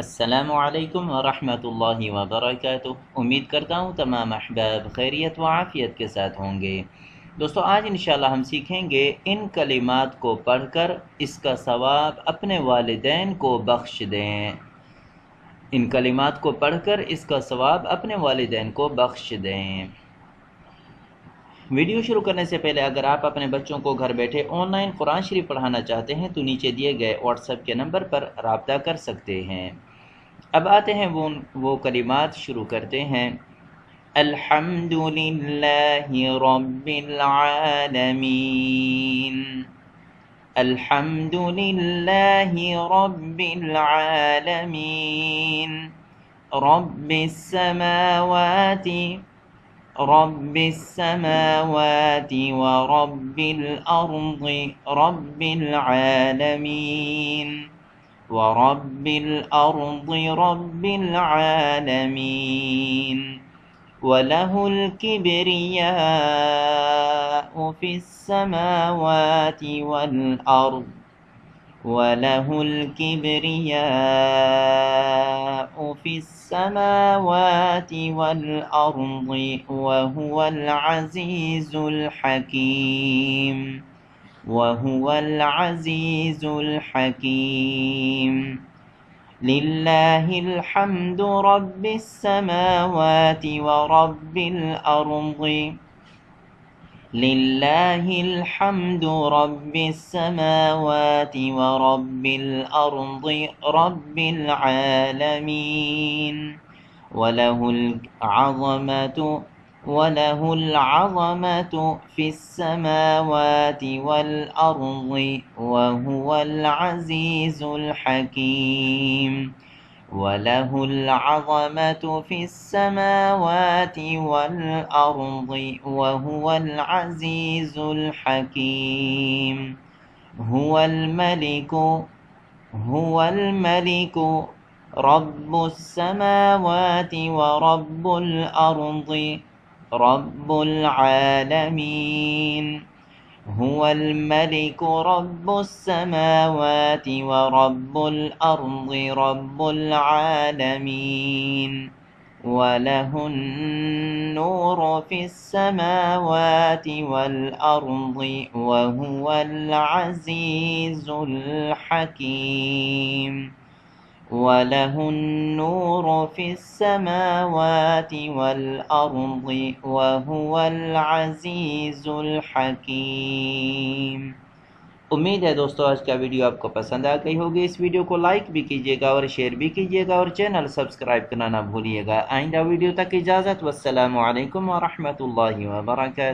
السلام علیکم ورحمۃ اللہ وبرکاتہ امید کرتا ہوں تمام احباب خیریت و عافیت کے ساتھ ہوں گے دوستو آج انشاءاللہ ہم سیکھیں گے ان کلمات کو پڑھ کر اس کا ثواب اپنے والدین کو بخش دیں ان کلمات کو پڑھ کر اس کا ثواب اپنے والدین کو بخش دیں ویڈیو شروع کرنے سے پہلے اگر آپ اپنے بچوں کو گھر بیٹھے آن لائن قرآن شریف پڑھانا چاہتے ہیں تو نیچے دیے گئے اپ کے نمبر پر رابطہ کر سکتے ہیں اب آتے ہیں وہ کلمات شروع کرتے ہیں الحمد العالمین الحمد رب السماوات رب السماوات ورب الأرض رب العالمين ورب الأرض رب العالمين وله الكبرياء في السماوات والأرض وله الكبرياء في السماوات والأرض وهو العزيز الحكيم وهو العزيز الحكيم لله الحمد رب السماوات ورب الأرض لله الحمد رب السماوات ورب الأرض رب العالمين وله العظمة وله العظمة في السماوات والأرض وهو العزيز الحكيم وله العظمة في السماوات والأرض وهو العزيز الحكيم هو الملك هو الملك رب السماوات ورب الأرض رب العالمين هو الملك رب السماوات ورب الأرض رب العالمين وله النور في السماوات والأرض وهو العزيز الحكيم وله النور في السماوات والأرض وهو العزيز الحكيم امید ہے دوستو آج کا ویڈیو آپ کو پسند آگئی ہوگی اس ویڈیو کو لائک بھی کیجئے گا اور شیئر بھی کیجئے گا اور چینل سبسکرائب کرنا نہ بھولیے گا آئندہ ویڈیو تک اجازت والسلام علیکم ورحمت اللہ وبرکاتہ